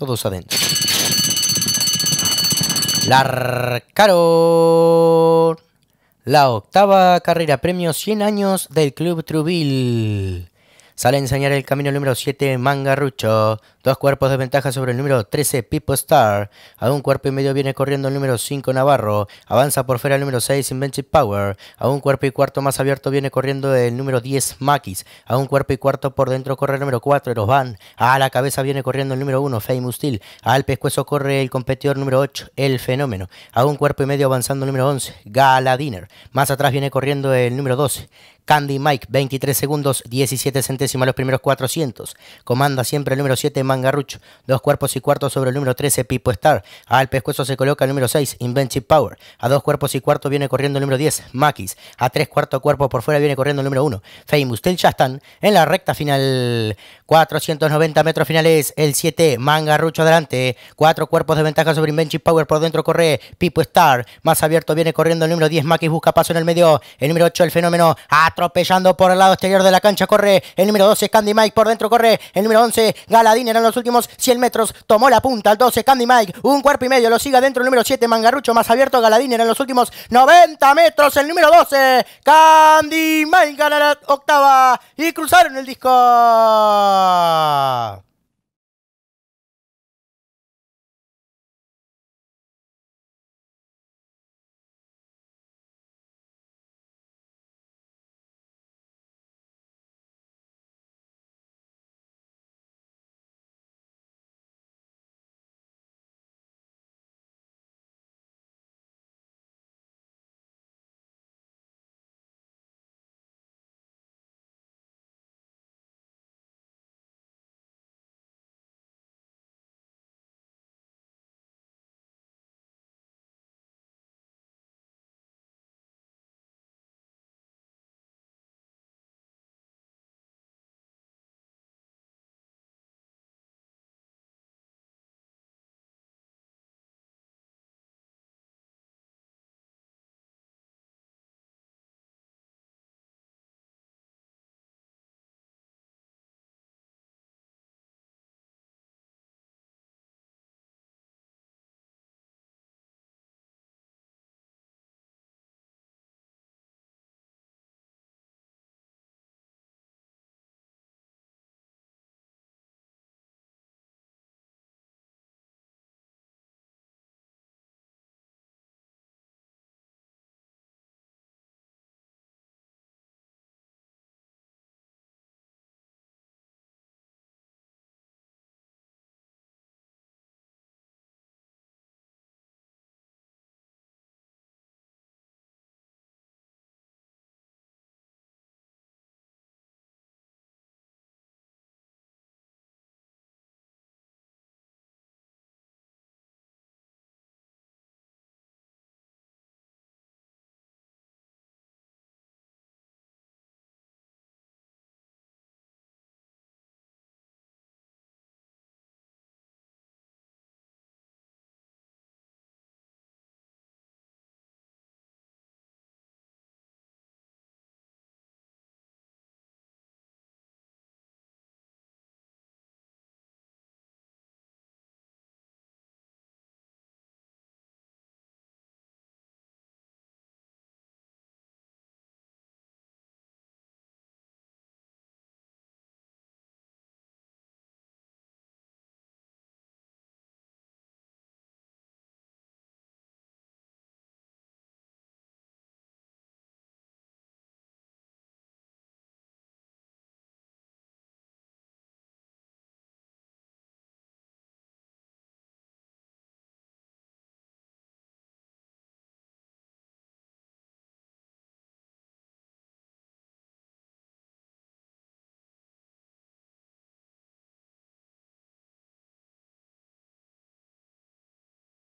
Todos adentro. Larcaron la octava carrera premio 100 años del Club Trubil. Sale a enseñar el camino número 7 Mangarrucho. Dos cuerpos de ventaja sobre el número 13, Pipo Star. A un cuerpo y medio viene corriendo el número 5, Navarro. Avanza por fuera el número 6, Inventive Power. A un cuerpo y cuarto más abierto viene corriendo el número 10, Makis. A un cuerpo y cuarto por dentro corre el número 4, Van... A la cabeza viene corriendo el número 1, Famous Steel. Al pescuezo corre el competidor número 8, El Fenómeno. A un cuerpo y medio avanzando el número 11, Galadiner. Más atrás viene corriendo el número 12, Candy Mike. 23 segundos, 17 centésimas los primeros 400. Comanda siempre el número 7, Mangarrucho. Dos cuerpos y cuartos sobre el número 13, Pipo Star. Al pescuezo se coloca el número 6, Inventive Power. A dos cuerpos y cuarto viene corriendo el número 10, Makis. A tres cuarto cuerpo por fuera viene corriendo el número 1, Famous. Till ya están en la recta final. 490 metros finales, el 7, Mangarrucho adelante. Cuatro cuerpos de ventaja sobre Inventive Power. Por dentro corre Pipo Star. Más abierto viene corriendo el número 10, Makis. Busca paso en el medio. El número 8, el fenómeno. Atropellando por el lado exterior de la cancha corre el número 12, Candy Mike. Por dentro corre el número 11, Galadín en los últimos 100 metros. Tomó la punta al 12, Candy Mike. Un cuerpo y medio. Lo sigue adentro el número 7, Mangarrucho. Más abierto Galadiner en los últimos 90 metros. El número 12, Candy Mike gana la octava. Y cruzaron el disco.